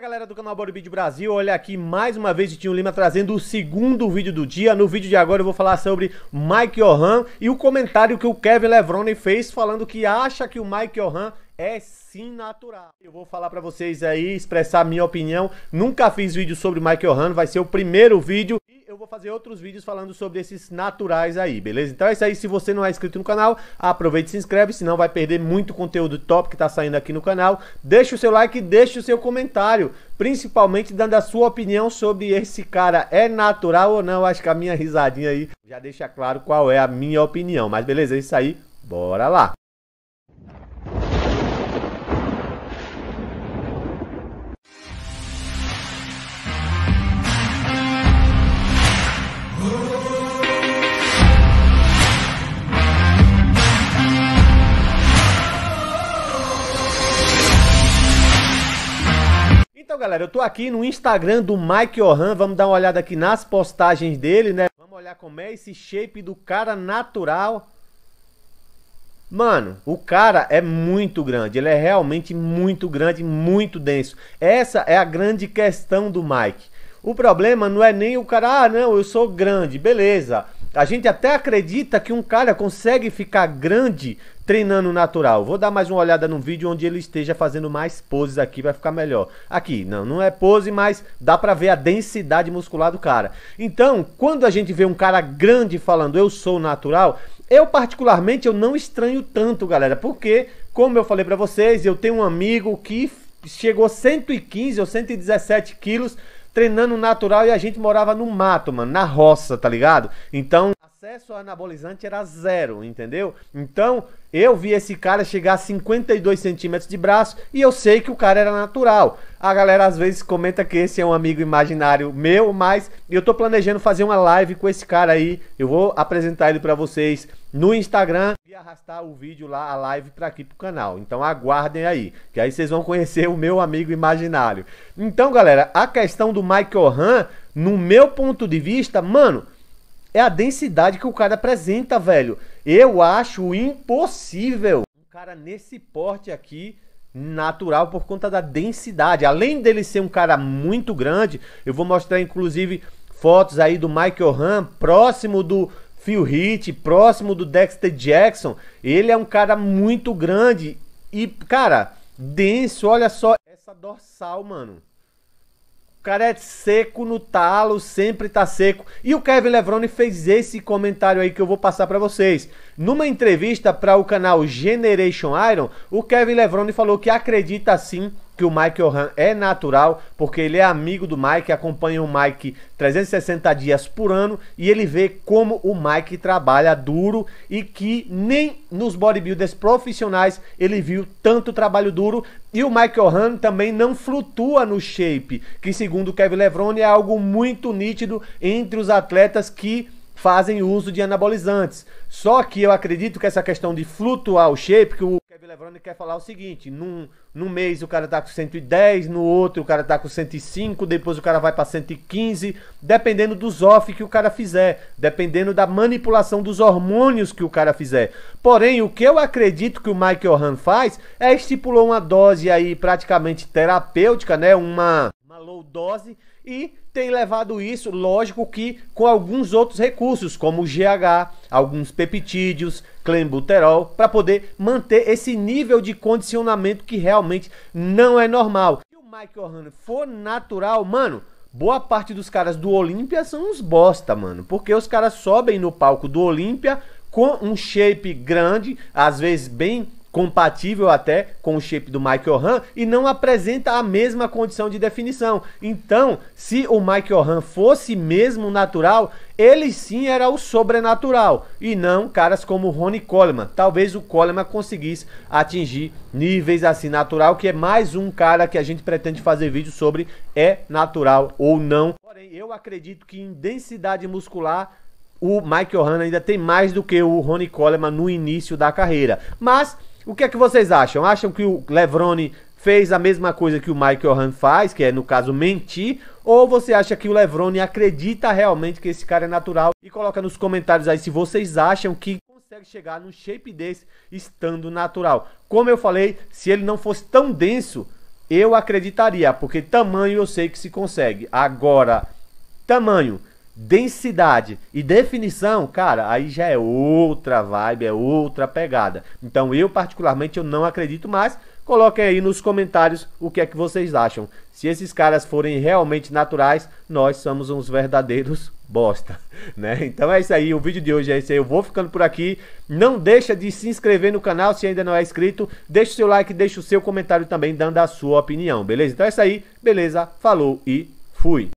Fala galera do canal Bodybuild Brasil, olha aqui mais uma vez o Tinho Lima trazendo o segundo vídeo do dia. No vídeo de agora eu vou falar sobre Mike Ohan e o comentário que o Kevin Levrone fez falando que acha que o Mike Ohan é sim natural. Eu vou falar para vocês aí, expressar minha opinião. Nunca fiz vídeo sobre Mike Han, vai ser o primeiro vídeo eu vou fazer outros vídeos falando sobre esses naturais aí, beleza? Então é isso aí, se você não é inscrito no canal, aproveita e se inscreve, senão vai perder muito conteúdo top que tá saindo aqui no canal. Deixa o seu like e deixa o seu comentário, principalmente dando a sua opinião sobre esse cara é natural ou não. Acho que a minha risadinha aí já deixa claro qual é a minha opinião, mas beleza, é isso aí, bora lá! galera, eu tô aqui no Instagram do Mike Orhan, vamos dar uma olhada aqui nas postagens dele, né? Vamos olhar como é esse shape do cara natural. Mano, o cara é muito grande, ele é realmente muito grande, muito denso. Essa é a grande questão do Mike. O problema não é nem o cara, ah, não, eu sou grande, beleza. A gente até acredita que um cara consegue ficar grande treinando natural. Vou dar mais uma olhada no vídeo onde ele esteja fazendo mais poses aqui, vai ficar melhor. Aqui, não, não é pose, mas dá para ver a densidade muscular do cara. Então, quando a gente vê um cara grande falando eu sou natural, eu particularmente eu não estranho tanto, galera, porque como eu falei para vocês, eu tenho um amigo que chegou 115 ou 117 quilos treinando natural e a gente morava no mato, mano, na roça, tá ligado? Então acesso ao anabolizante era zero, entendeu? Então, eu vi esse cara chegar a 52 centímetros de braço e eu sei que o cara era natural. A galera às vezes comenta que esse é um amigo imaginário meu, mas eu tô planejando fazer uma live com esse cara aí. Eu vou apresentar ele para vocês no Instagram e arrastar o vídeo lá, a live para aqui pro canal. Então aguardem aí, que aí vocês vão conhecer o meu amigo imaginário. Então, galera, a questão do Michael Han, no meu ponto de vista, mano, é a densidade que o cara apresenta, velho. Eu acho impossível um cara nesse porte aqui natural por conta da densidade. Além dele ser um cara muito grande, eu vou mostrar inclusive fotos aí do Michael Ram próximo do Phil Heath, próximo do Dexter Jackson. Ele é um cara muito grande e, cara, denso. Olha só essa dorsal, mano. O cara é seco no talo, sempre tá seco. E o Kevin Levrone fez esse comentário aí que eu vou passar para vocês. Numa entrevista para o canal Generation Iron, o Kevin Levrone falou que acredita sim que o Mike O'Han é natural, porque ele é amigo do Mike, acompanha o Mike 360 dias por ano e ele vê como o Mike trabalha duro e que nem nos bodybuilders profissionais ele viu tanto trabalho duro. E o Mike O'Han também não flutua no shape, que segundo Kevin Levrone é algo muito nítido entre os atletas que fazem uso de anabolizantes. Só que eu acredito que essa questão de flutuar o shape, que o Kevin Levrone quer falar o seguinte: num, num mês o cara tá com 110, no outro o cara tá com 105, depois o cara vai para 115, dependendo dos off que o cara fizer, dependendo da manipulação dos hormônios que o cara fizer. Porém, o que eu acredito que o Michael Han faz é estipulou uma dose aí praticamente terapêutica, né? Uma, uma low dose e tem levado isso, lógico que com alguns outros recursos, como o GH, alguns peptídeos, clenbuterol, para poder manter esse nível de condicionamento que realmente não é normal. Se o Mike O'Hara for natural, mano, boa parte dos caras do Olímpia são uns bosta, mano. Porque os caras sobem no palco do Olímpia com um shape grande, às vezes bem compatível até com o shape do Mike O'Han e não apresenta a mesma condição de definição. Então, se o Mike O'Han fosse mesmo natural, ele sim era o sobrenatural e não caras como Ronnie Coleman. Talvez o Coleman conseguisse atingir níveis assim natural, que é mais um cara que a gente pretende fazer vídeo sobre é natural ou não. Porém, eu acredito que em densidade muscular o Mike O'Han ainda tem mais do que o Ronnie Coleman no início da carreira. Mas o que é que vocês acham? Acham que o Levrone fez a mesma coisa que o Michael Han faz, que é no caso mentir, ou você acha que o Levrone acredita realmente que esse cara é natural? E coloca nos comentários aí se vocês acham que consegue chegar num shape desse estando natural. Como eu falei, se ele não fosse tão denso, eu acreditaria, porque tamanho eu sei que se consegue. Agora, tamanho densidade e definição, cara, aí já é outra vibe, é outra pegada. Então eu particularmente eu não acredito mais. Coloquem aí nos comentários o que é que vocês acham. Se esses caras forem realmente naturais, nós somos uns verdadeiros bosta, né? Então é isso aí, o vídeo de hoje é esse aí, eu vou ficando por aqui. Não deixa de se inscrever no canal se ainda não é inscrito. Deixa o seu like, deixa o seu comentário também dando a sua opinião, beleza? Então é isso aí, beleza? Falou e fui.